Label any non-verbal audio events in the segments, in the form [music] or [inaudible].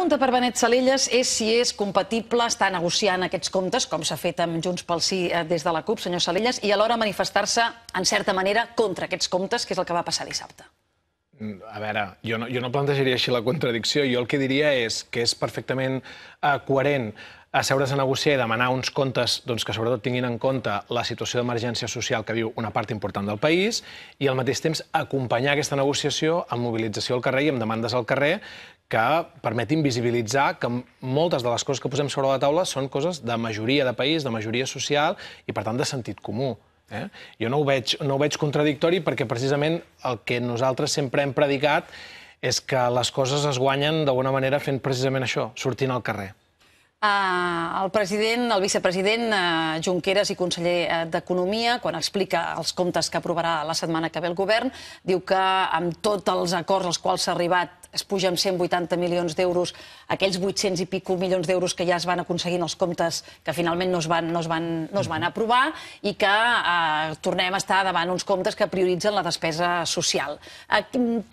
pregunta per Benet Salelles és si és compatible estar negociant aquests comptes, com s'ha fet amb Junts pel Sí eh, des de la CUP, senyor Salelles, i alhora manifestar-se, en certa manera, contra aquests comptes, que és el que va passar dissabte. A veure, jo no, jo no plantejaria així la contradicció. Jo el que diria és que és perfectament eh, coherent asseure's a negociar i demanar uns comptes doncs, que sobretot tinguin en compte la situació d'emergència social que viu una part important del país i al mateix temps acompanyar aquesta negociació amb mobilització al carrer i amb demandes al carrer que permetin visibilitzar que moltes de les coses que posem sobre la taula són coses de majoria de país, de majoria social i, per tant, de sentit comú. Eh? Jo no ho, veig, no ho veig contradictori perquè, precisament, el que nosaltres sempre hem predicat és que les coses es guanyen d'alguna manera fent precisament això, sortint al carrer. Uh, el president, el vicepresident uh, Junqueras i conseller uh, d'Economia, quan explica els comptes que aprovarà la setmana que ve el govern, diu que amb tots els acords als quals s'ha arribat es puja amb 180 milions d'euros, aquells 800 i pico milions d'euros que ja es van aconseguir en els comptes que finalment no es van, no es van, no es van aprovar i que eh, tornem a estar davant uns comptes que prioritzen la despesa social. Eh,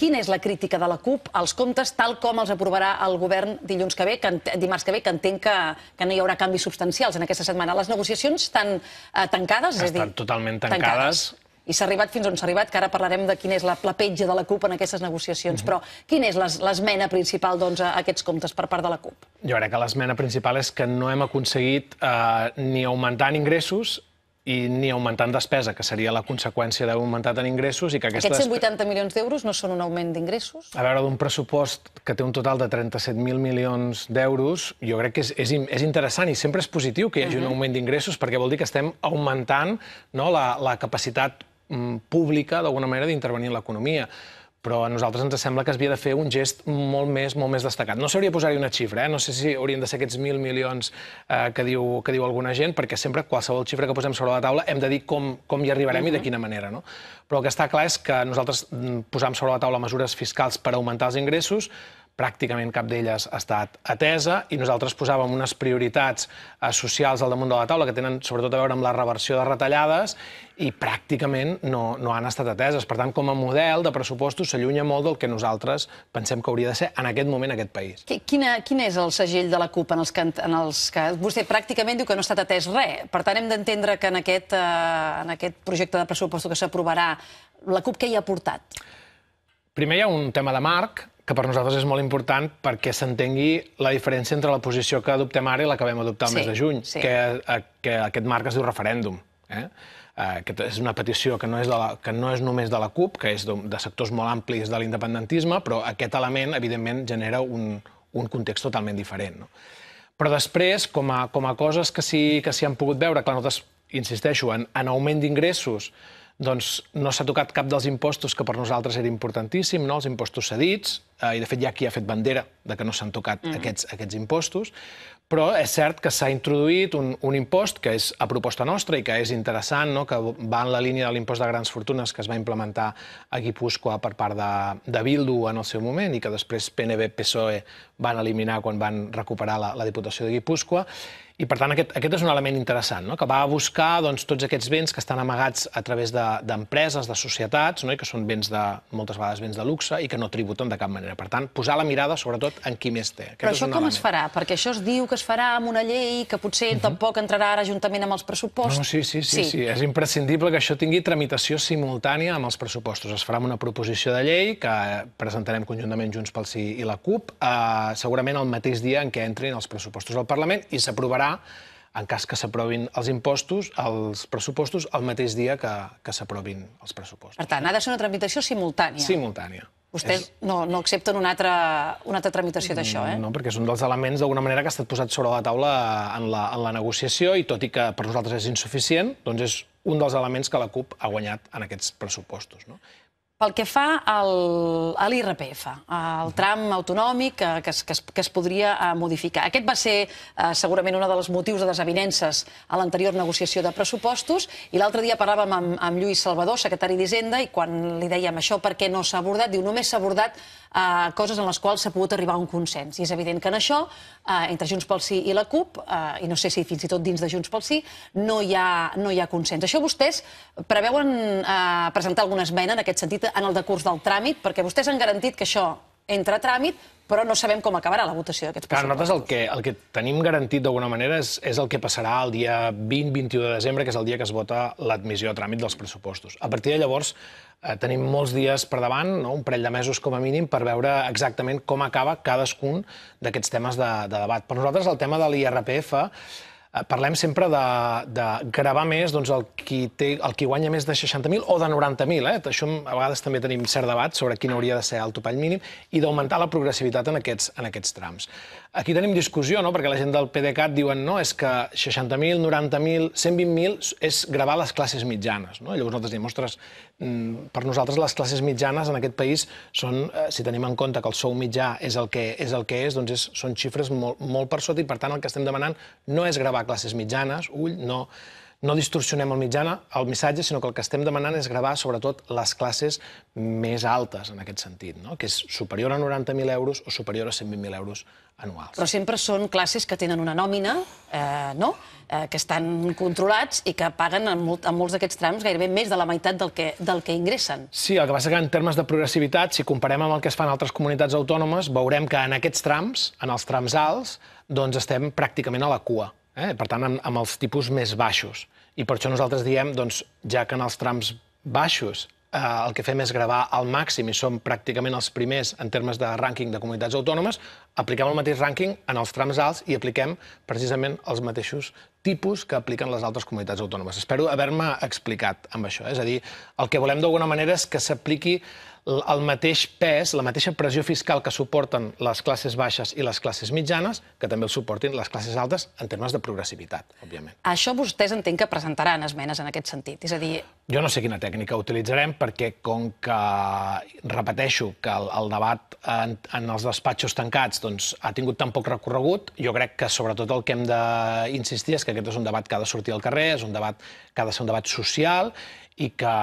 quina és la crítica de la CUP als comptes tal com els aprovarà el govern dilluns que ve, que, dimarts que ve, que entenc que, que no hi haurà canvis substancials en aquesta setmana. Les negociacions estan eh, tancades? Estan és dir, totalment tancades. tancades i s'ha arribat fins on s'ha arribat, que ara parlarem de quina és la, la petja de la CUP en aquestes negociacions, mm -hmm. però quina és l'esmena principal doncs, a aquests comptes per part de la CUP? Jo crec que l'esmena principal és que no hem aconseguit eh, ni augmentar ingressos i ni augmentant despesa, que seria la conseqüència d'haver augmentat en ingressos i que Aquests 180 milions d'euros no són un augment d'ingressos? A veure, d'un pressupost que té un total de 37.000 milions d'euros, jo crec que és, és, és interessant i sempre és positiu que hi hagi uh -huh. un mhm. augment d'ingressos perquè vol dir que estem augmentant no, la, la capacitat Mm, pública, d'alguna manera, d'intervenir en l'economia però a nosaltres ens sembla que es havia de fer un gest molt més molt més destacat. No de posar-hi una xifra, eh? no sé si haurien de ser aquests mil milions eh, que, diu, que diu alguna gent, perquè sempre qualsevol xifra que posem sobre la taula hem de dir com, com hi arribarem uh -huh. i de quina manera. No? Però el que està clar és que nosaltres mm, posam sobre la taula mesures fiscals per augmentar els ingressos, pràcticament cap d'elles ha estat atesa i nosaltres posàvem unes prioritats eh, socials al damunt de la taula que tenen sobretot a veure amb la reversió de retallades i pràcticament no, no han estat ateses. Per tant, com a model de pressupostos s'allunya molt del que nosaltres pensem que hauria de ser en aquest moment aquest país. Quina, quin és el segell de la CUP en els, que, en els que... Vostè pràcticament diu que no ha estat atès res. Per tant, hem d'entendre que en aquest, eh, en aquest projecte de pressupostos que s'aprovarà, la CUP què hi ha portat? Primer hi ha un tema de marc, que per nosaltres és molt important perquè s'entengui la diferència entre la posició que adoptem ara i la que vam adoptar el mes de juny, que, eh, que aquest marc es diu referèndum. Eh? eh que és una petició que no és, de la, que no és només de la CUP, que és de, sectors molt amplis de l'independentisme, però aquest element, evidentment, genera un, un context totalment diferent. No? Però després, com a, com a coses que s'hi sí, que han pogut veure, clar, nosaltres, insisteixo, en, en augment d'ingressos, doncs no s'ha tocat cap dels impostos que per nosaltres era importantíssim, no? els impostos cedits, eh, i de fet hi ha qui ha fet bandera de que no s'han tocat mm -hmm. aquests, aquests impostos, però és cert que s'ha introduït un, un impost que és a proposta nostra i que és interessant, no? que va en la línia de l'impost de grans fortunes que es va implementar a Guipúscoa per part de, de Bildu en el seu moment i que després PNB-PSOE van eliminar quan van recuperar la, la Diputació de Guipúscoa, i, per tant, aquest, aquest és un element interessant, no? que va a buscar doncs, tots aquests béns que estan amagats a través d'empreses, de, de societats, no? i que són béns de, moltes vegades béns de luxe i que no tributen de cap manera. Per tant, posar la mirada, sobretot, en qui més té. Aquest Però això com element. es farà? Perquè això es diu que es farà amb una llei que potser uh mhm. -huh. tampoc entrarà ara juntament amb els pressupostos. No, sí, sí, sí, sí. sí. És imprescindible que això tingui tramitació simultània amb els pressupostos. Es farà una proposició de llei que presentarem conjuntament Junts pel Sí i la CUP, eh, segurament el mateix dia en què entrin els pressupostos al Parlament i s'aprovarà pagar en cas que s'aprovin els impostos, els pressupostos, el mateix dia que, que s'aprovin els pressupostos. Per tant, ha de ser una tramitació simultània. Simultània. Vostès és... no, no accepten una altra, una altra tramitació d'això, eh? No, perquè és un dels elements, d'alguna manera, que ha estat posat sobre la taula en la, en la negociació i, tot i que per nosaltres és insuficient, doncs és un dels elements que la CUP ha guanyat en aquests pressupostos. No? Pel que fa al, a l'IRPF, al tram autonòmic que, que, es, que, es, que es podria eh, modificar. Aquest va ser eh, segurament un dels motius de desavinences a l'anterior negociació de pressupostos i l'altre dia parlàvem amb, amb Lluís Salvador, secretari d'Hisenda, i quan li dèiem això per què no s'ha abordat, diu només s'ha abordat eh, coses en les quals s'ha pogut arribar a un consens. I és evident que en això, eh, entre Junts pel Sí i la CUP, eh, i no sé si fins i tot dins de Junts pel Sí, no hi ha, no hi ha consens. Això vostès preveuen eh, presentar alguna esmena en aquest sentit en el decurs del tràmit? Perquè vostès han garantit que això entra a tràmit, però no sabem com acabarà la votació d'aquests pressupostos. nosaltres el que, el que tenim garantit d'alguna manera és, és el que passarà el dia 20-21 de desembre, que és el dia que es vota l'admissió a tràmit dels pressupostos. A partir de llavors eh, tenim molts dies per davant, no? un parell de mesos com a mínim, per veure exactament com acaba cadascun d'aquests temes de, de debat. Per nosaltres el tema de l'IRPF Eh, parlem sempre de, de gravar més doncs, el, qui té, el qui guanya més de 60.000 o de 90.000. Eh? Això a vegades també tenim cert debat sobre quin hauria de ser el topall mínim i d'augmentar la progressivitat en aquests, en aquests trams. Aquí tenim discussió, no? perquè la gent del PDeCAT diuen no, és que 60.000, 90.000, 120.000 és gravar les classes mitjanes. No? I llavors nosaltres diem, ostres, mm, per nosaltres les classes mitjanes en aquest país són, eh, si tenim en compte que el sou mitjà és el que és, el que és doncs és, són xifres molt, molt per sota i, per tant, el que estem demanant no és gravar classes mitjanes, ull, no no distorsionem el mitjana, el missatge, sinó que el que estem demanant és gravar, sobretot, les classes més altes, en aquest sentit, no? que és superior a 90.000 euros o superior a 120.000 euros anuals. Però sempre són classes que tenen una nòmina, eh, no? eh, que estan controlats i que paguen en, molt, en molts d'aquests trams gairebé més de la meitat del que, del que ingressen. Sí, el que passa que en termes de progressivitat, si comparem amb el que es fa en altres comunitats autònomes, veurem que en aquests trams, en els trams alts, doncs estem pràcticament a la cua eh? per tant, amb, amb els tipus més baixos. I per això nosaltres diem, doncs, ja que en els trams baixos eh, el que fem és gravar al màxim i som pràcticament els primers en termes de rànquing de comunitats autònomes, apliquem el mateix rànquing en els trams alts i apliquem precisament els mateixos tipus que apliquen les altres comunitats autònomes. Espero haver-me explicat amb això. Eh? És a dir, el que volem d'alguna manera és que s'apliqui el mateix pes, la mateixa pressió fiscal que suporten les classes baixes i les classes mitjanes, que també el suportin les classes altes en termes de progressivitat, òbviament. Això vostès entenc que presentaran esmenes en aquest sentit, és a dir... Jo no sé quina tècnica utilitzarem perquè, com que repeteixo que el, el debat en, en els despatxos tancats doncs, ha tingut tan poc recorregut. Jo crec que sobretot el que hem d'insistir és que aquest és un debat que ha de sortir al carrer, és un debat que ha de ser un debat social i que,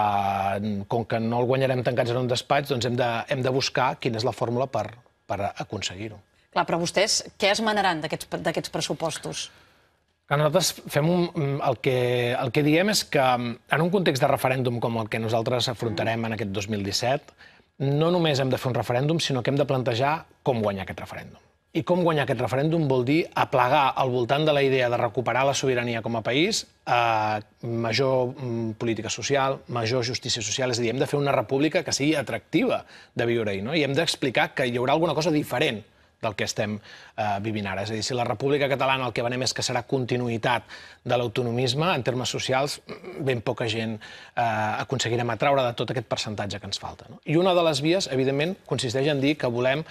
com que no el guanyarem tancats en un despatx, doncs hem de, hem de buscar quina és la fórmula per, per aconseguir-ho. Clar, però vostès què es manaran d'aquests pressupostos? Que nosaltres fem un, el, que, el que diem és que en un context de referèndum com el que nosaltres afrontarem en aquest 2017, no només hem de fer un referèndum, sinó que hem de plantejar com guanyar aquest referèndum. I com guanyar aquest referèndum vol dir aplegar al voltant de la idea de recuperar la sobirania com a país a eh, major mm, política social, major justícia social, és a dir, hem de fer una república que sigui atractiva de viure-hi, no? i hem d'explicar que hi haurà alguna cosa diferent del que estem eh, vivint ara. És a dir, si la República Catalana el que venem és que serà continuïtat de l'autonomisme, en termes socials, ben poca gent eh, aconseguirem atraure de tot aquest percentatge que ens falta. No? I una de les vies, evidentment, consisteix en dir que volem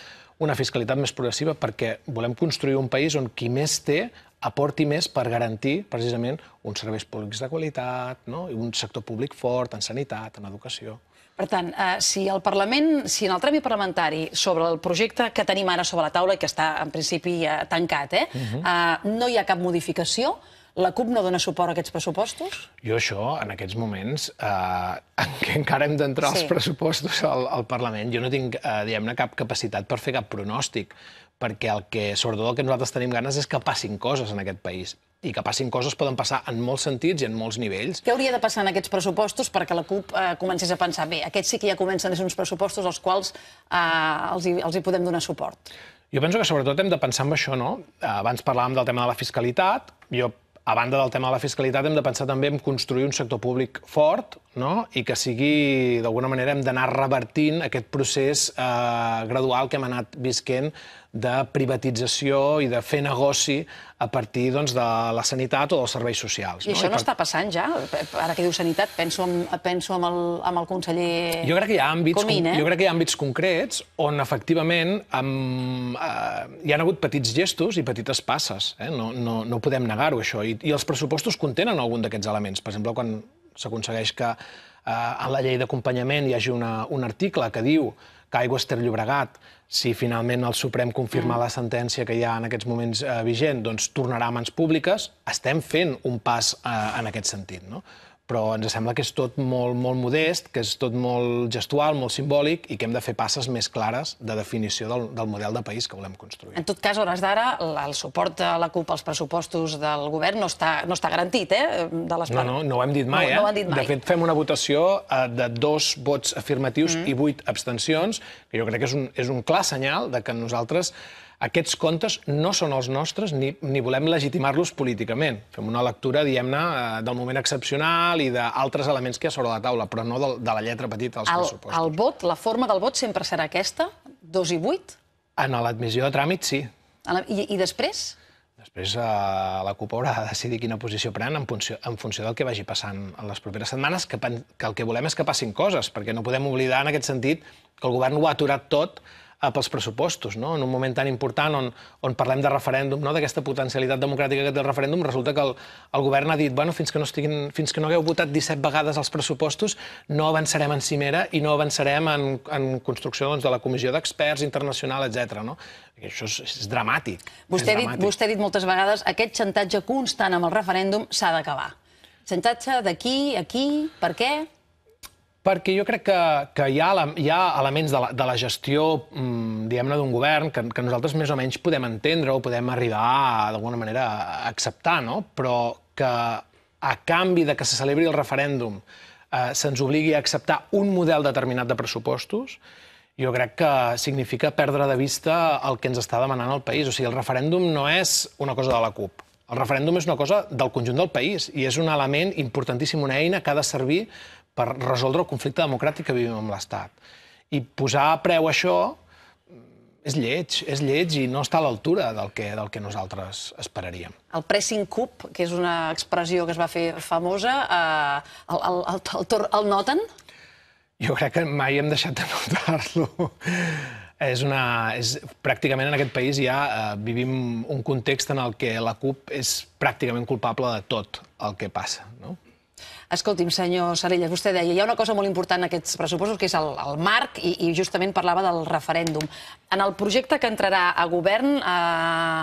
una fiscalitat més progressiva perquè volem construir un país on qui més té aporti més per garantir, precisament, uns serveis públics de qualitat no? i un sector públic fort en sanitat, en educació. Per tant, eh, si el Parlament, si en el tràmit parlamentari sobre el projecte que tenim ara sobre la taula i que està, en principi, eh, tancat, eh, mhm. eh, no hi ha cap modificació, la CUP no dona suport a aquests pressupostos? Jo això, en aquests moments, eh, en [laughs] què encara hem d'entrar els pressupostos al, al Parlament, jo no tinc, eh, cap capacitat per fer cap pronòstic perquè el que, sobretot el que nosaltres tenim ganes és que passin coses en aquest país i que passin coses poden passar en molts sentits i en molts nivells. Què hauria de passar en aquests pressupostos perquè la CUP eh, comencés a pensar bé, aquests sí que ja comencen a ser uns pressupostos als quals eh, els, hi, els hi podem donar suport? Jo penso que sobretot hem de pensar en això, no? Eh, abans parlàvem del tema de la fiscalitat, jo a banda del tema de la fiscalitat, hem de pensar també en construir un sector públic fort no? i que sigui, d'alguna manera, hem d'anar revertint aquest procés eh, gradual que hem anat visquent de privatització i de fer negoci a partir doncs, de la sanitat o dels serveis socials. I no? això no I per... està passant ja? Ara que diu sanitat, penso en, penso en el, en el conseller jo crec que hi ha àmbits, Comín, eh? Jo crec que hi ha àmbits concrets on, efectivament, amb, eh, hi han hagut petits gestos i petites passes. Eh? No, no, no podem negar-ho, això. I, I els pressupostos contenen algun d'aquests elements. Per exemple, quan s'aconsegueix que eh, a la llei d'acompanyament hi hagi una, un article que diu que Aigües Ter Llobregat si finalment el Suprem confirma mm. la sentència que hi ha en aquests moments eh, vigent, doncs tornarà a mans públiques, estem fent un pas eh, en aquest sentit. No? però ens sembla que és tot molt, molt modest, que és tot molt gestual, molt simbòlic, i que hem de fer passes més clares de definició del, del model de país que volem construir. En tot cas, hores d'ara, el suport a la CUP als pressupostos del govern no està, no està garantit, eh? De les... No, no, no ho hem dit mai, no, eh? No ho eh? dit mai. De fet, fem una votació eh, de dos vots afirmatius mm -hmm. i vuit abstencions, que jo crec que és un, és un clar senyal de que nosaltres aquests contes no són els nostres ni, ni volem legitimar-los políticament. Fem una lectura, diguem-ne, eh, del moment excepcional i d'altres elements que hi ha sobre la taula, però no de, de la lletra petita dels el, pressupostos. El vot, la forma del vot sempre serà aquesta? Dos i vuit? En l'admissió de tràmit, sí. I, I després? Després eh, la CUP haurà de decidir quina posició pren en funció, en funció del que vagi passant en les properes setmanes, que, que el que volem és que passin coses, perquè no podem oblidar en aquest sentit que el govern ho ha aturat tot Eh, pels pressupostos, no? en un moment tan important on, on parlem de referèndum, no? d'aquesta potencialitat democràtica que té el referèndum, resulta que el, el govern ha dit bueno, fins, que no estiguin, fins que no hagueu votat 17 vegades els pressupostos no avançarem en cimera i no avançarem en, en construcció doncs, de la comissió d'experts internacional, etc. No? I això és, és dramàtic. Vostè, és dramàtic. Ha dit, vostè ha dit moltes vegades aquest xantatge constant amb el referèndum s'ha d'acabar. Xantatge d'aquí, aquí, per què? Perquè jo crec que, que hi, ha, hi ha elements de la, de la gestió, mm, diguem-ne, d'un govern que, que nosaltres més o menys podem entendre o podem arribar, d'alguna manera, a acceptar, no? Però que a canvi de que se celebri el referèndum eh, se'ns obligui a acceptar un model determinat de pressupostos, jo crec que significa perdre de vista el que ens està demanant el país. O sigui, el referèndum no és una cosa de la CUP. El referèndum és una cosa del conjunt del país i és un element importantíssim, una eina que ha de servir per resoldre el conflicte democràtic que vivim amb l'Estat. I posar a preu això mm, és lleig, és lleig i no està a l'altura del que, del que nosaltres esperaríem. El pressing cup, que és una expressió que es va fer famosa, eh, el, el, el, el, el noten? Jo crec que mai hem deixat de notar-lo. [laughs] és una... És, pràcticament en aquest país ja eh, vivim un context en el que la CUP és pràcticament culpable de tot el que passa. No? Escolti'm, senyor Sarella, vostè deia, hi ha una cosa molt important en aquests pressupostos, que és el, el marc, i, i justament parlava del referèndum. En el projecte que entrarà a govern, eh,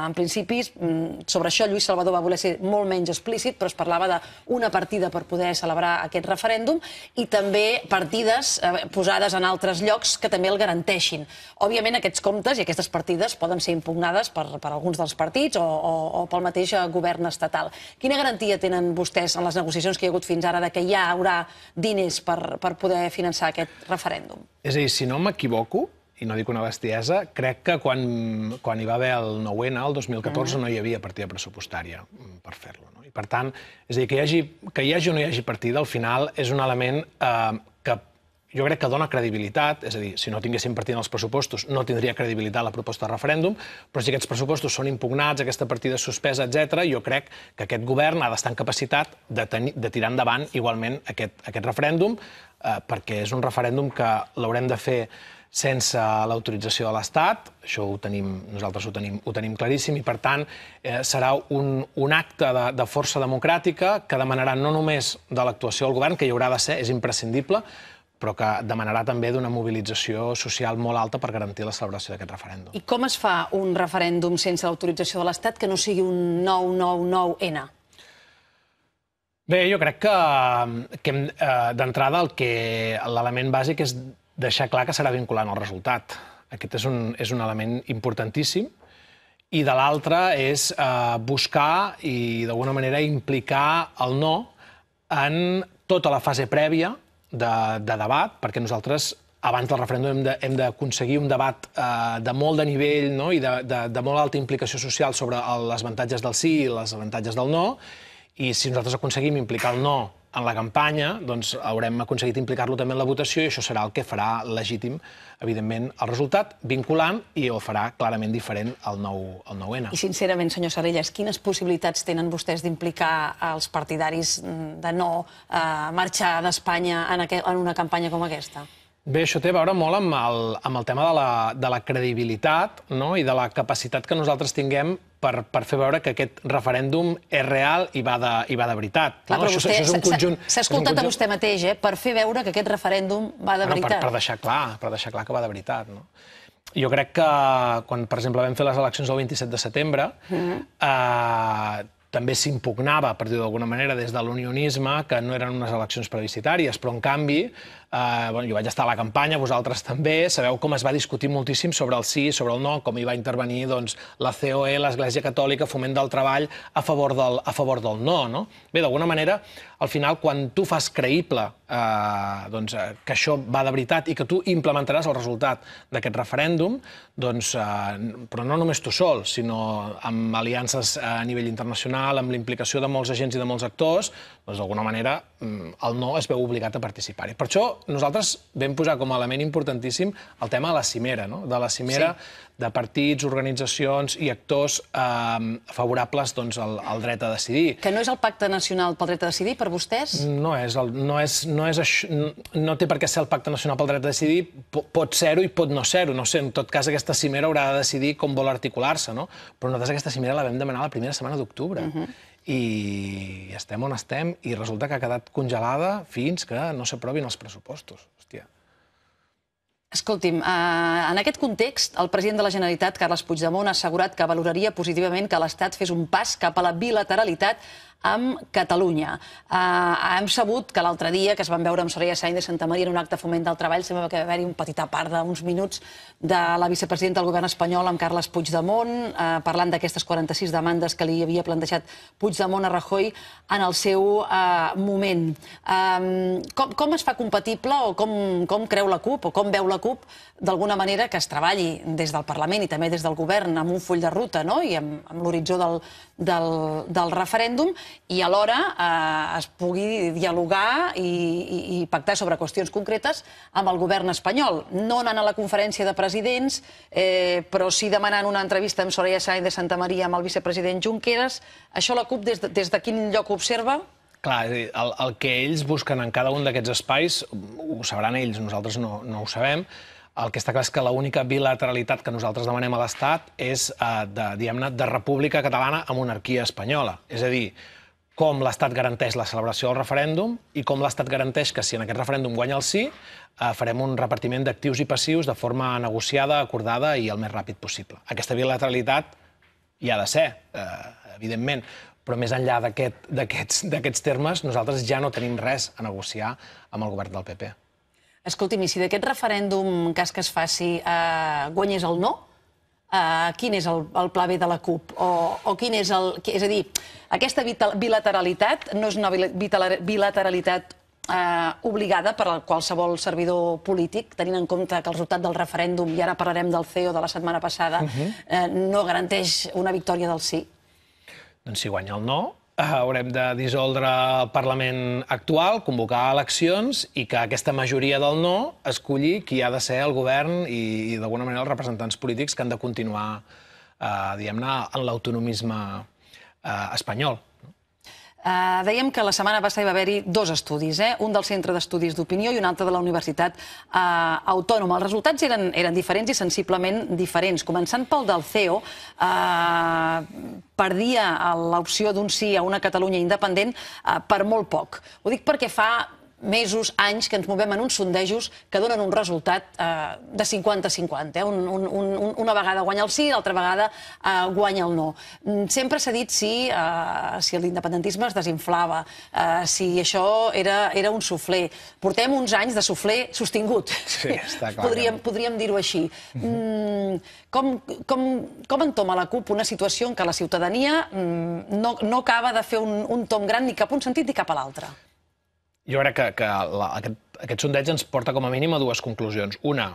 en principi, mm, sobre això Lluís Salvador va voler ser molt menys explícit, però es parlava d'una partida per poder celebrar aquest referèndum i també partides eh, posades en altres llocs que també el garanteixin. Òbviament, aquests comptes i aquestes partides poden ser impugnades per, per alguns dels partits o, o, o pel mateix eh, govern estatal. Quina garantia tenen vostès en les negociacions que hi ha hagut fins ara de que ja hi haurà diners per, per poder finançar aquest referèndum. És a dir, si no m'equivoco, i no dic una bestiesa, crec que quan, quan hi va haver el 9-N, el 2014, mm. no hi havia partida pressupostària mm, per fer-lo. No? I per tant, és a dir, que hi, hagi, que hi hagi o no hi hagi partida, al final és un element eh, que jo crec que dona credibilitat, és a dir, si no tinguéssim partida en els pressupostos no tindria credibilitat la proposta de referèndum, però si aquests pressupostos són impugnats, aquesta partida és suspesa, etc, jo crec que aquest govern ha d'estar en capacitat de, tenir, de tirar endavant igualment aquest, aquest referèndum, eh, perquè és un referèndum que l'haurem de fer sense l'autorització de l'Estat, això ho tenim, nosaltres ho tenim, ho tenim claríssim, i per tant eh, serà un, un acte de, de força democràtica que demanarà no només de l'actuació del govern, que hi haurà de ser, és imprescindible, però que demanarà també d'una mobilització social molt alta per garantir la celebració d'aquest referèndum. I com es fa un referèndum sense l'autorització de l'Estat que no sigui un 999N? Bé, jo crec que, que eh, d'entrada l'element bàsic és deixar clar que serà vinculant el resultat. Aquest és un, és un element importantíssim i de l'altra és eh, buscar i d'alguna manera implicar el no en tota la fase prèvia de, de debat, perquè nosaltres abans del referèndum hem d'aconseguir de, un debat eh, de molt de nivell no? i de, de, de molt alta implicació social sobre els avantatges del sí i les avantatges del no, i si nosaltres aconseguim implicar el no en la campanya doncs, haurem aconseguit implicar-lo també en la votació i això serà el que farà legítim, evidentment, el resultat vinculant i ho farà clarament diferent al 9-N. I sincerament, senyor Sarelles, quines possibilitats tenen vostès d'implicar els partidaris de no eh, marxar d'Espanya en, en una campanya com aquesta? Bé, això té a veure molt amb el, amb el tema de la, de la credibilitat no? i de la capacitat que nosaltres tinguem per, per fer veure que aquest referèndum és real i va de, i va de veritat. Clar, no? Això, vostè, això, és un conjunt... S'ha escoltat conjunt... a vostè mateix, eh? per fer veure que aquest referèndum va de bueno, veritat. Per, per, deixar clar, per deixar clar que va de veritat. No? Jo crec que quan, per exemple, vam fer les eleccions del 27 de setembre, mm -hmm. eh, també s'impugnava, per dir d'alguna manera, des de l'unionisme, que no eren unes eleccions plebiscitàries, però, en canvi, eh, bueno, jo vaig estar a la campanya, vosaltres també, sabeu com es va discutir moltíssim sobre el sí, sobre el no, com hi va intervenir doncs, la COE, l'Església Catòlica, Foment del Treball, a favor del, a favor del no. no? Bé, d'alguna manera, al final, quan tu fas creïble eh, doncs, eh, que això va de veritat i que tu implementaràs el resultat d'aquest referèndum, doncs, eh, però no només tu sol, sinó amb aliances eh, a nivell internacional, amb l'implicació de molts agents i de molts actors, doncs, d'alguna manera mm, el no es veu obligat a participar-hi. Per això nosaltres vam posar com a element importantíssim el tema de la cimera, no? de la cimera sí. de partits, organitzacions i actors eh, favorables doncs, al, al dret a decidir. Que no és el Pacte Nacional pel Dret a Decidir, per vostès? No és, el, no, és, no, és això, no té per què ser el Pacte Nacional pel Dret a Decidir, P pot ser-ho i pot no ser-ho, no sé, en tot cas aquesta cimera haurà de decidir com vol articular-se, no? Però nosaltres aquesta cimera la vam demanar la primera setmana d'octubre. Uh mhm. -huh i estem on estem, i resulta que ha quedat congelada fins que no s'aprovin els pressupostos. Hòstia. Escolti'm, eh, en aquest context, el president de la Generalitat, Carles Puigdemont, ha assegurat que valoraria positivament que l'Estat fes un pas cap a la bilateralitat amb Catalunya. Eh, hem sabut que l'altre dia, que es van veure amb Soraya Sainz de Santa Maria en un acte foment del treball, sembla que va haver-hi un petit apart d'uns minuts de la vicepresidenta del govern espanyol amb Carles Puigdemont, eh, parlant d'aquestes 46 demandes que li havia plantejat Puigdemont a Rajoy en el seu eh, moment. Eh, com, com es fa compatible o com, com creu la CUP o com veu la CUP d'alguna manera que es treballi des del Parlament i també des del govern amb un full de ruta no? i amb, amb l'horitzó del, del, del referèndum i alhora eh, es pugui dialogar i, i, i pactar sobre qüestions concretes amb el govern espanyol. No anant a la conferència de presidents, eh, però sí demanant una entrevista amb Soraya Sáenz de Santa Maria amb el vicepresident Junqueras. Això la CUP des de, des de quin lloc observa? Clar, el, el que ells busquen en cada un d'aquests espais, ho sabran ells, nosaltres no, no ho sabem, el que està clar és que l'única bilateralitat que nosaltres demanem a l'Estat és eh, de, diguem de república catalana a monarquia espanyola. És a dir, com l'Estat garanteix la celebració del referèndum i com l'Estat garanteix que si en aquest referèndum guanya el sí, eh, farem un repartiment d'actius i passius de forma negociada, acordada i el més ràpid possible. Aquesta bilateralitat hi ha de ser, eh, evidentment, però més enllà d'aquests aquest, termes, nosaltres ja no tenim res a negociar amb el govern del PP. Escolti'm, i si d'aquest referèndum, en cas que es faci, eh, guanyés el no, Eh, quin és el, el pla B de la CUP o, o quin és el... És a dir, aquesta bilateralitat no és una bilateralitat eh, obligada per a qualsevol servidor polític, tenint en compte que el resultat del referèndum, i ara parlarem del CEO de la setmana passada, mhm. eh, no garanteix una victòria del sí. Doncs si guanya el no, haurem de dissoldre el Parlament actual, convocar eleccions i que aquesta majoria del no esculli qui ha de ser el govern i, i d'alguna manera, els representants polítics que han de continuar, eh, diguem-ne, en l'autonomisme eh, espanyol. Uh, dèiem que la setmana passada hi va haver-hi dos estudis, eh? un del Centre d'Estudis d'Opinió i un altre de la Universitat uh, Autònoma. Els resultats eren, eren diferents i sensiblement diferents. Començant pel del CEO, uh, eh, perdia l'opció d'un sí a una Catalunya independent uh, per molt poc. Ho dic perquè fa mesos, anys, que ens movem en uns sondejos que donen un resultat eh, de 50-50. Eh? Un, un, un, una vegada guanya el sí, l'altra vegada eh, guanya el no. Mm, sempre s'ha dit si, eh, si l'independentisme es desinflava, eh, si això era, era un sufler. Portem uns anys de sufler sostingut. Sí, està clar. Podríem, podríem dir-ho així. Mhm. Mm, com, com, com entoma la CUP una situació en què la ciutadania mm, no, no acaba de fer un, un tom gran ni cap un sentit ni cap a l'altre? jo crec que, que la, aquest, aquest sondeig ens porta com a mínim a dues conclusions. Una,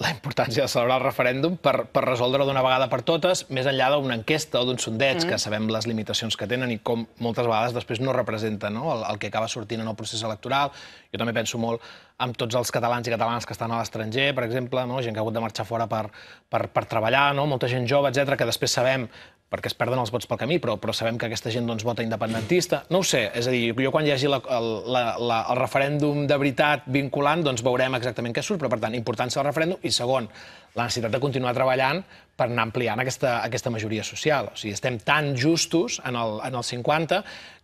la importància de celebrar el referèndum per, per resoldre d'una vegada per totes, més enllà d'una enquesta o d'un sondeig, mm. que sabem les limitacions que tenen i com moltes vegades després no representa no? El, el que acaba sortint en el procés electoral. Jo també penso molt amb tots els catalans i catalanes que estan a l'estranger, per exemple, no? gent que ha hagut de marxar fora per, per, per treballar, no? molta gent jove, etc que després sabem perquè es perden els vots pel camí, però, però sabem que aquesta gent doncs, vota independentista. No ho sé, és a dir, jo quan hi hagi la, la, la, el referèndum de veritat vinculant, doncs veurem exactament què surt, però per tant, importància del referèndum. I segon, la necessitat de continuar treballant per anar ampliant aquesta, aquesta majoria social. O sigui, estem tan justos en el, en el 50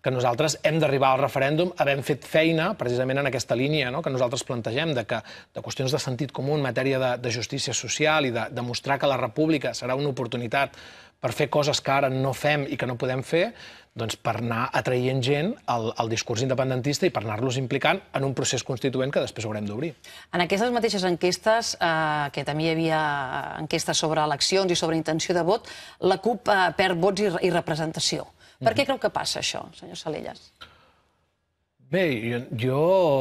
que nosaltres hem d'arribar al referèndum havent fet feina precisament en aquesta línia no? que nosaltres plantegem, de, que, de qüestions de sentit comú en matèria de, de justícia social i de demostrar que la república serà una oportunitat per fer coses que ara no fem i que no podem fer, doncs per anar atraient gent al, al discurs independentista i per anar-los implicant en un procés constituent que després haurem d'obrir. En aquestes mateixes enquestes, eh, que també hi havia enquestes sobre eleccions i sobre intenció de vot, la CUP eh, perd vots i, i representació. Per mm -hmm. què mhm. creu que passa això, senyor Salelles? Bé, jo...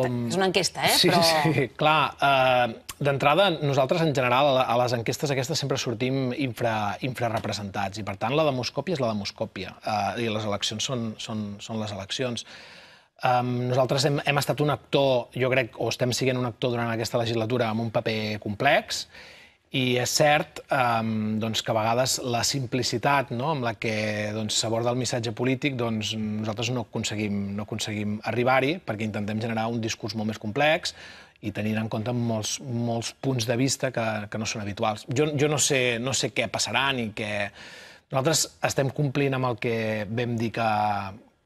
Mm, és una enquesta, eh? Sí, Però... sí, clar. Eh, D'entrada, nosaltres, en general, a les enquestes aquestes sempre sortim infra, infrarepresentats, i per tant la demoscòpia és la demoscòpia, eh, i les eleccions són, són, són les eleccions. Um, nosaltres hem, hem estat un actor, jo crec, o estem siguent un actor durant aquesta legislatura amb un paper complex, i és cert um, doncs, que a vegades la simplicitat no, amb la que doncs, s'aborda doncs, el missatge polític doncs, nosaltres no aconseguim, no aconseguim arribar-hi perquè intentem generar un discurs molt més complex i tenint en compte molts, molts punts de vista que, que no són habituals. Jo, jo no, sé, no sé què passarà ni què... Nosaltres estem complint amb el que vam dir que,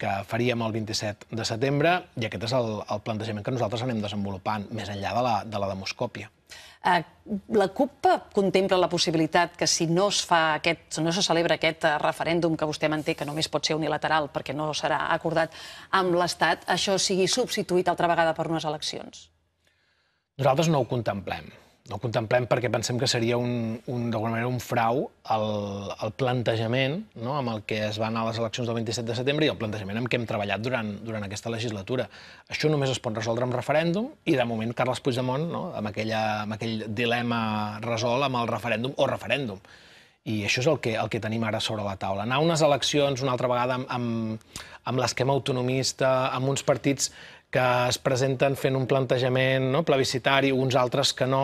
que faríem el 27 de setembre i aquest és el, el plantejament que nosaltres anem desenvolupant més enllà de la, de la demoscòpia. Eh, la CUP contempla la possibilitat que si no es fa aquest, no se celebra aquest eh, referèndum que vostè manté, que només pot ser unilateral perquè no serà acordat amb l'Estat, això sigui substituït altra vegada per unes eleccions? Nosaltres no ho contemplem no contemplem perquè pensem que seria un, un d'alguna manera un frau al, al plantejament no? amb el que es va anar a les eleccions del 27 de setembre i el plantejament amb què hem treballat durant, durant aquesta legislatura. Això només es pot resoldre amb referèndum i, de moment, Carles Puigdemont, no? amb, aquella, amb aquell dilema resolt amb el referèndum o referèndum. I això és el que, el que tenim ara sobre la taula. Anar a unes eleccions una altra vegada amb, amb l'esquema autonomista, amb uns partits que es presenten fent un plantejament no, plebiscitari, uns altres que no...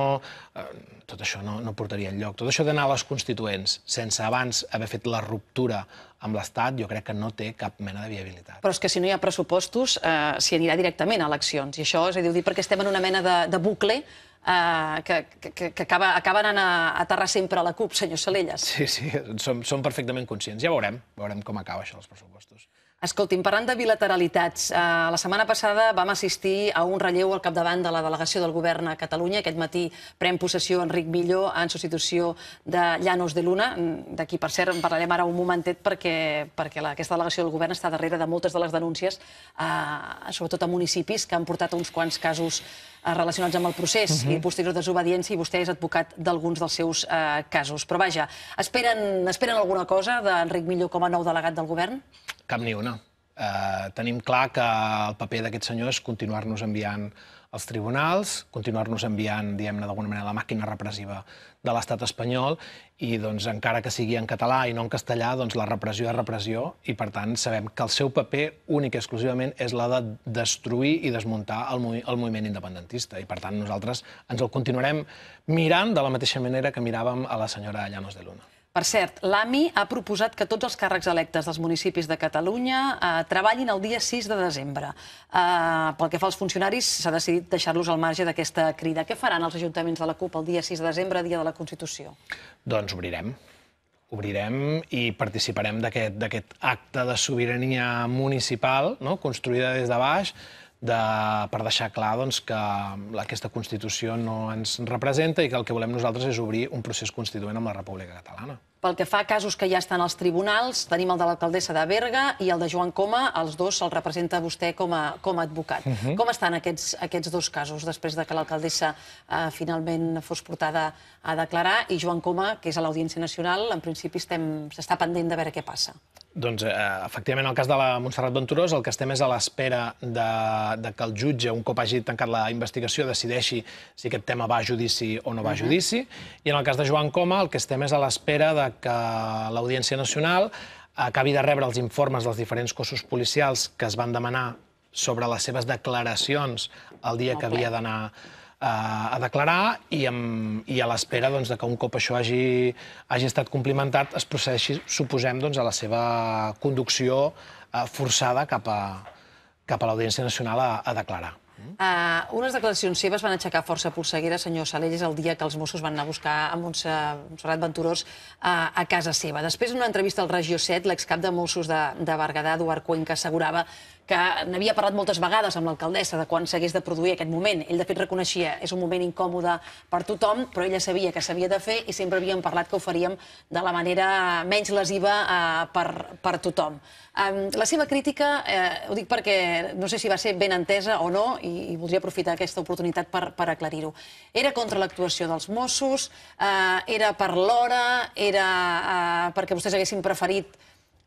Eh, tot això no, no portaria lloc. Tot això d'anar a les Constituents sense abans haver fet la ruptura amb l'Estat, jo crec que no té cap mena de viabilitat. Però és que si no hi ha pressupostos, eh, s'hi anirà directament a eleccions. I això és a dir, perquè estem en una mena de, de bucle Uh, que, que, que acaba, acaba anant a aterrar sempre a la CUP, senyor Salelles. Sí, sí, som, som perfectament conscients. Ja veurem, veurem com acaba això dels pressupostos. Escolti'm, parlant de bilateralitats, eh, la setmana passada vam assistir a un relleu al capdavant de la delegació del govern a Catalunya. Aquest matí pren possessió Enric Millo en substitució de Llanos de Luna, mm, d'aquí, per cert, en parlarem ara un momentet perquè, perquè la, aquesta delegació del govern està darrere de moltes de les denúncies, eh, sobretot a municipis que han portat uns quants casos Eh, relacionats amb el procés uh -huh. i mhm. posterior desobediència, i vostè és advocat d'alguns dels seus eh, casos. Però vaja, esperen, esperen alguna cosa d'Enric Millor com a nou delegat del govern? Cap ni una. Eh, tenim clar que el paper d'aquest senyor és continuar-nos enviant als tribunals, continuar-nos enviant, diguem-ne, d'alguna manera, la màquina repressiva de l'estat espanyol i, doncs, encara que sigui en català i no en castellà, doncs la repressió és repressió i, per tant, sabem que el seu paper únic i exclusivament és la de destruir i desmuntar el, movi el moviment independentista i, per tant, nosaltres ens el continuarem mirant de la mateixa manera que miràvem a la senyora Llanos de Luna. Per cert, l'AMI ha proposat que tots els càrrecs electes dels municipis de Catalunya eh, treballin el dia 6 de desembre. Eh, pel que fa als funcionaris, s'ha decidit deixar-los al marge d'aquesta crida. Què faran els ajuntaments de la CUP el dia 6 de desembre, dia de la Constitució? Doncs obrirem. Obrirem i participarem d'aquest acte de sobirania municipal, no? construïda des de baix, de, per deixar clar doncs, que aquesta Constitució no ens representa i que el que volem nosaltres és obrir un procés constituent amb la República Catalana. Pel que fa a casos que ja estan als tribunals, tenim el de l'alcaldessa de Berga i el de Joan Coma, els dos se'l representa vostè com a, com a advocat. Uh mhm. -huh. Com estan aquests, aquests dos casos després de que l'alcaldessa eh, finalment fos portada a declarar, i Joan Coma, que és a l'Audiència Nacional, en principi s'està pendent de veure què passa. Doncs, eh, efectivament, en el cas de la Montserrat Venturós, el que estem és a l'espera de, de que el jutge, un cop hagi tancat la investigació, decideixi si aquest tema va a judici o no va a mhm. judici. Uh -huh. I en el cas de Joan Coma, el que estem és a l'espera de que l'Audiència Nacional acabi de rebre els informes dels diferents cossos policials que es van demanar sobre les seves declaracions el dia que havia d'anar a declarar i, amb, i a l'espera doncs, de que un cop això hagi, hagi estat complimentat es procedeixi, suposem, doncs, a la seva conducció eh, forçada cap a, cap a l'Audiència Nacional a, a declarar. Uh, unes declaracions seves van aixecar força polseguera, senyor Salelles, el dia que els Mossos van anar a buscar a Montserrat Venturós uh, a casa seva. Després, en una entrevista al Regió 7, l'excap de Mossos de, de Berguedà, Eduard Cuenca, assegurava que n'havia parlat moltes vegades amb l'alcaldessa de quan s'hagués de produir aquest moment. Ell, de fet, reconeixia és un moment incòmode per tothom, però ella sabia que s'havia de fer i sempre havíem parlat que ho faríem de la manera menys lesiva eh, per, per tothom. la seva crítica, eh, ho dic perquè no sé si va ser ben entesa o no, i, i voldria aprofitar aquesta oportunitat per, per aclarir-ho. Era contra l'actuació dels Mossos, eh, era per l'hora, era eh, perquè vostès haguessin preferit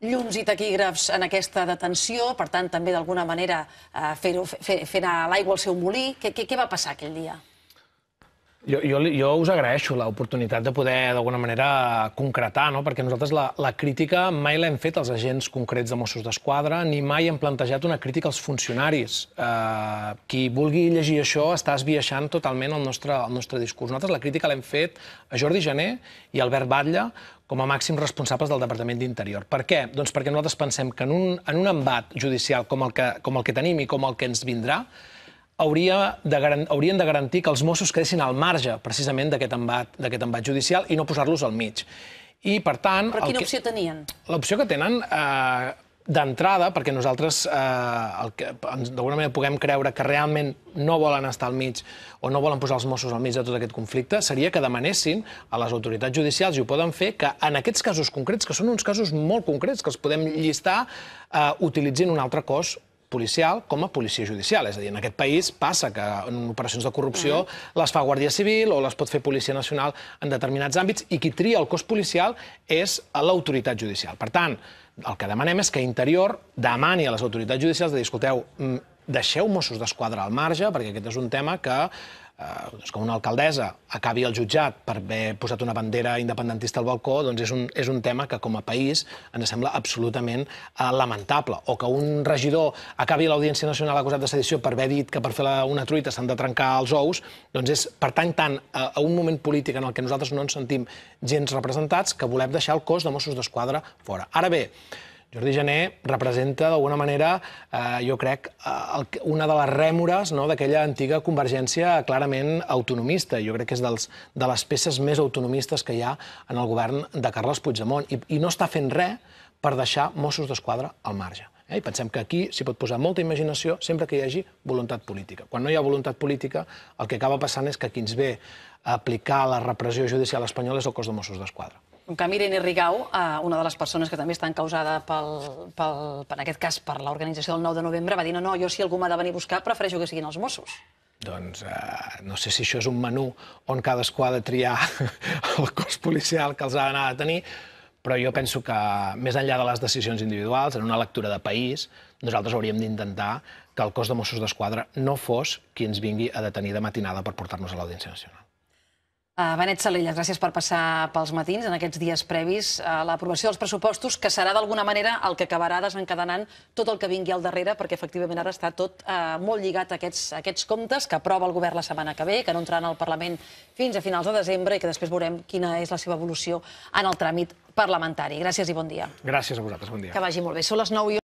llums i taquígrafs en aquesta detenció, per tant, també d'alguna manera eh, fer, fer, fer anar l'aigua al seu molí. Què, què, què va passar aquell dia? Jo, jo, jo us agraeixo l'oportunitat de poder, d'alguna manera, concretar, no? perquè nosaltres la, la crítica mai l'hem fet als agents concrets de Mossos d'Esquadra, ni mai hem plantejat una crítica als funcionaris. Eh, qui vulgui llegir això està esbiaixant totalment el nostre, el nostre discurs. Nosaltres la crítica l'hem fet a Jordi Gené i Albert Batlle com a màxims responsables del Departament d'Interior. Per què? Doncs perquè nosaltres pensem que en un, en un embat judicial com el, que, com el que tenim i com el que ens vindrà, hauria de, haurien de garantir que els Mossos quedessin al marge, precisament, d'aquest embat, embat judicial i no posar-los al mig. I, per tant... Però quina que, opció tenien? L'opció que tenen... Eh, d'entrada, perquè nosaltres eh, d'alguna manera puguem creure que realment no volen estar al mig o no volen posar els Mossos al mig de tot aquest conflicte, seria que demanessin a les autoritats judicials, i ho poden fer, que en aquests casos concrets, que són uns casos molt concrets, que els podem llistar eh, utilitzant un altre cos policial com a policia judicial. És a dir, en aquest país passa que en operacions de corrupció uh mm. -huh. les fa Guàrdia Civil o les pot fer Policia Nacional en determinats àmbits i qui tria el cos policial és l'autoritat judicial. Per tant, el que demanem és que Interior demani a les autoritats judicials de dir, escolteu, mm, deixeu Mossos d'Esquadra al marge, perquè aquest és un tema que eh, doncs com una alcaldessa acabi el jutjat per haver posat una bandera independentista al balcó, doncs és un, és un tema que com a país ens sembla absolutament eh, lamentable. O que un regidor acabi a l'Audiència Nacional acusat de sedició per haver dit que per fer la, una truita s'han de trencar els ous, doncs és, tant, tant a, eh, a un moment polític en el que nosaltres no ens sentim gens representats que volem deixar el cos de Mossos d'Esquadra fora. Ara bé, Jordi Jané representa, d'alguna manera, eh, jo crec, eh, el, una de les rèmores no, d'aquella antiga convergència clarament autonomista. Jo crec que és dels, de les peces més autonomistes que hi ha en el govern de Carles Puigdemont. I, i no està fent res per deixar Mossos d'Esquadra al marge. Eh? I pensem que aquí s'hi pot posar molta imaginació sempre que hi hagi voluntat política. Quan no hi ha voluntat política, el que acaba passant és que qui ens ve a aplicar la repressió judicial espanyola és el cos de Mossos d'Esquadra. En canvi, Irene Rigau, una de les persones que també estan causada pel, pel, en aquest cas per l'organització del 9 de novembre, va dir no, no, jo si algú m'ha de venir a buscar prefereixo que siguin els Mossos. Doncs eh, no sé si això és un menú on cadascú ha de triar [laughs] el cos policial que els ha d'anar a tenir, però jo penso que, més enllà de les decisions individuals, en una lectura de país, nosaltres hauríem d'intentar que el cos de Mossos d'Esquadra no fos qui ens vingui a detenir de matinada per portar-nos a l'Audiència Nacional. Eh, Benet Salella, gràcies per passar pels matins en aquests dies previs a l'aprovació dels pressupostos, que serà d'alguna manera el que acabarà desencadenant tot el que vingui al darrere, perquè efectivament ara està tot eh, molt lligat a aquests, a aquests comptes que aprova el govern la setmana que ve, que no entraran al Parlament fins a finals de desembre i que després veurem quina és la seva evolució en el tràmit parlamentari. Gràcies i bon dia. Gràcies a vosaltres, bon dia. Que vagi molt bé. Són les 9 i